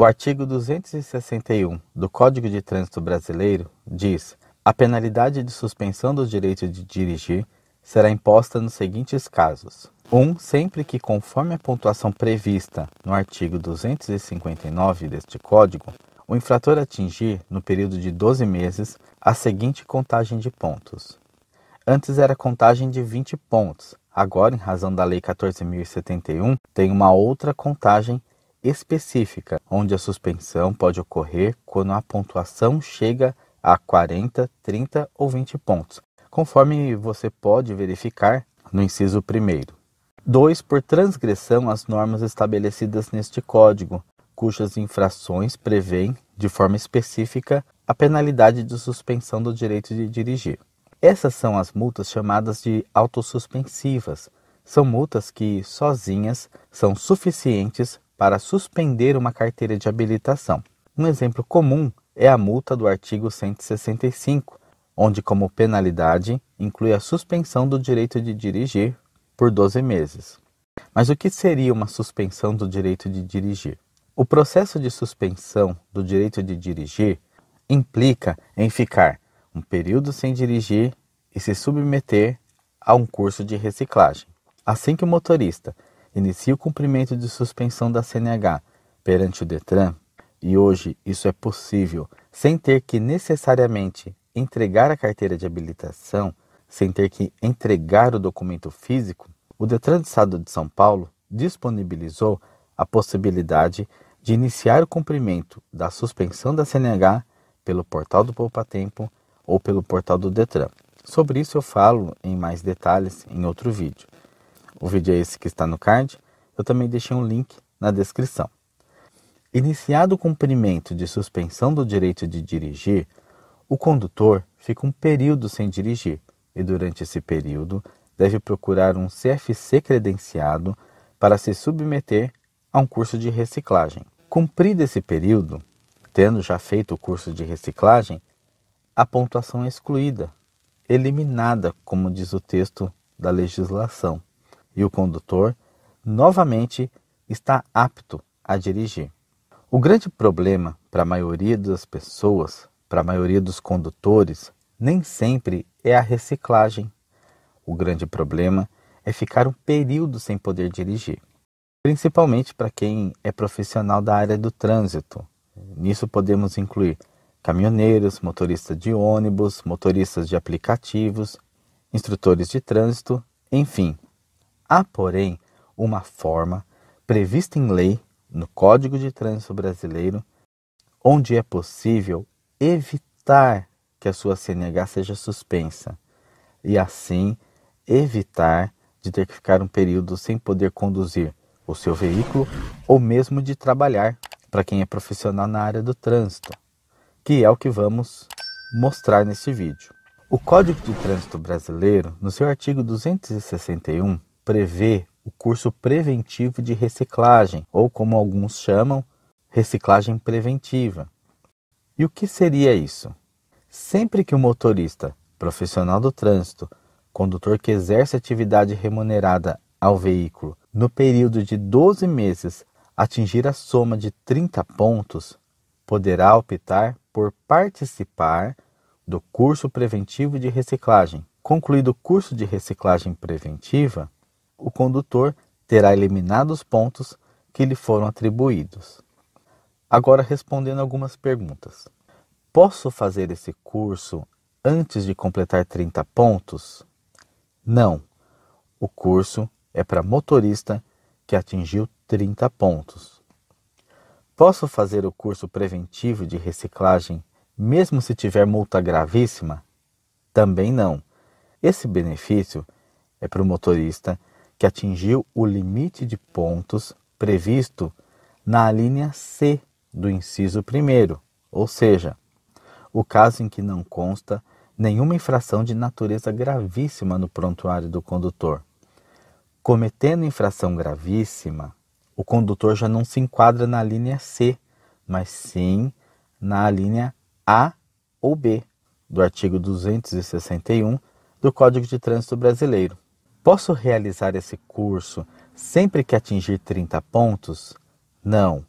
O artigo 261 do Código de Trânsito Brasileiro diz: a penalidade de suspensão dos direitos de dirigir será imposta nos seguintes casos: 1. Um, sempre que, conforme a pontuação prevista no artigo 259 deste Código, o infrator atingir, no período de 12 meses, a seguinte contagem de pontos. Antes era contagem de 20 pontos, agora, em razão da Lei 14.071, tem uma outra contagem específica, onde a suspensão pode ocorrer quando a pontuação chega a 40, 30 ou 20 pontos, conforme você pode verificar no inciso 1. 2. Por transgressão às normas estabelecidas neste Código, cujas infrações prevêem, de forma específica, a penalidade de suspensão do direito de dirigir. Essas são as multas chamadas de autossuspensivas. São multas que, sozinhas, são suficientes para suspender uma carteira de habilitação. Um exemplo comum é a multa do artigo 165, onde, como penalidade, inclui a suspensão do direito de dirigir por 12 meses. Mas o que seria uma suspensão do direito de dirigir? O processo de suspensão do direito de dirigir implica em ficar um período sem dirigir e se submeter a um curso de reciclagem. Assim que o motorista inicia o cumprimento de suspensão da CNH perante o Detran, e hoje isso é possível sem ter que necessariamente entregar a carteira de habilitação, sem ter que entregar o documento físico, o Detran do Estado de São Paulo disponibilizou a possibilidade de iniciar o cumprimento da suspensão da CNH pelo portal do Poupa Tempo ou pelo portal do Detran. Sobre isso eu falo em mais detalhes em outro vídeo. O vídeo é esse que está no card. Eu também deixei um link na descrição. Iniciado o cumprimento de suspensão do direito de dirigir, o condutor fica um período sem dirigir e, durante esse período, deve procurar um CFC credenciado para se submeter a um curso de reciclagem. Cumprido esse período, tendo já feito o curso de reciclagem, a pontuação é excluída, eliminada, como diz o texto da legislação e o condutor novamente está apto a dirigir. O grande problema para a maioria das pessoas, para a maioria dos condutores, nem sempre é a reciclagem. O grande problema é ficar um período sem poder dirigir, principalmente para quem é profissional da área do trânsito. Nisso podemos incluir caminhoneiros, motoristas de ônibus, motoristas de aplicativos, instrutores de trânsito, enfim, Há, porém, uma forma prevista em lei no Código de Trânsito Brasileiro onde é possível evitar que a sua CNH seja suspensa e assim evitar de ter que ficar um período sem poder conduzir o seu veículo ou mesmo de trabalhar para quem é profissional na área do trânsito, que é o que vamos mostrar neste vídeo. O Código de Trânsito Brasileiro, no seu artigo 261, prevê o curso preventivo de reciclagem, ou como alguns chamam, reciclagem preventiva. E o que seria isso? Sempre que o um motorista, profissional do trânsito, condutor que exerce atividade remunerada ao veículo no período de 12 meses atingir a soma de 30 pontos, poderá optar por participar do curso preventivo de reciclagem. Concluído o curso de reciclagem preventiva, o condutor terá eliminado os pontos que lhe foram atribuídos. Agora respondendo algumas perguntas. Posso fazer esse curso antes de completar 30 pontos? Não. O curso é para motorista que atingiu 30 pontos. Posso fazer o curso preventivo de reciclagem mesmo se tiver multa gravíssima? Também não. Esse benefício é para o motorista que atingiu o limite de pontos previsto na linha C do inciso 1, ou seja, o caso em que não consta nenhuma infração de natureza gravíssima no prontuário do condutor. Cometendo infração gravíssima, o condutor já não se enquadra na linha C, mas sim na linha A ou B do artigo 261 do Código de Trânsito Brasileiro. Posso realizar esse curso sempre que atingir 30 pontos? Não.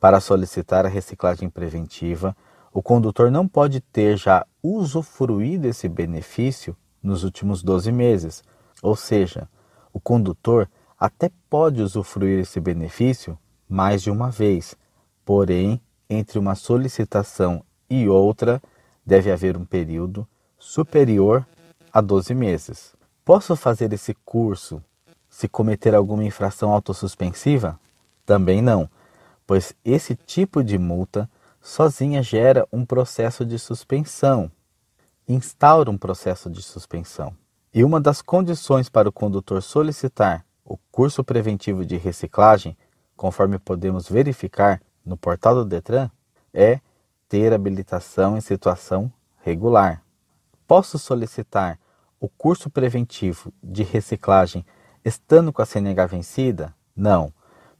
Para solicitar a reciclagem preventiva, o condutor não pode ter já usufruído esse benefício nos últimos 12 meses. Ou seja, o condutor até pode usufruir esse benefício mais de uma vez, porém, entre uma solicitação e outra, deve haver um período superior a 12 meses. Posso fazer esse curso se cometer alguma infração autossuspensiva? Também não, pois esse tipo de multa sozinha gera um processo de suspensão, instaura um processo de suspensão. E uma das condições para o condutor solicitar o curso preventivo de reciclagem, conforme podemos verificar no portal do Detran, é ter habilitação em situação regular. Posso solicitar o curso preventivo de reciclagem estando com a CNH vencida? Não,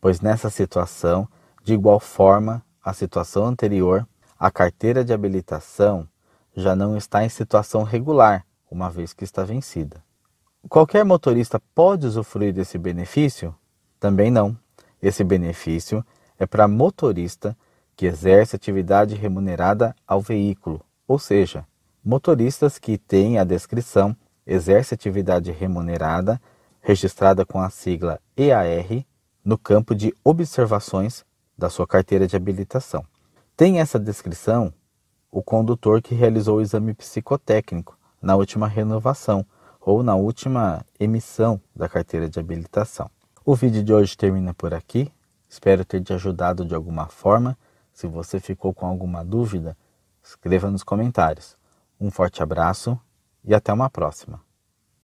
pois nessa situação, de igual forma à situação anterior, a carteira de habilitação já não está em situação regular, uma vez que está vencida. Qualquer motorista pode usufruir desse benefício? Também não. Esse benefício é para motorista que exerce atividade remunerada ao veículo, ou seja, motoristas que têm a descrição exerce atividade remunerada, registrada com a sigla EAR, no campo de observações da sua carteira de habilitação. Tem essa descrição o condutor que realizou o exame psicotécnico na última renovação ou na última emissão da carteira de habilitação. O vídeo de hoje termina por aqui. Espero ter te ajudado de alguma forma. Se você ficou com alguma dúvida, escreva nos comentários. Um forte abraço e até uma próxima.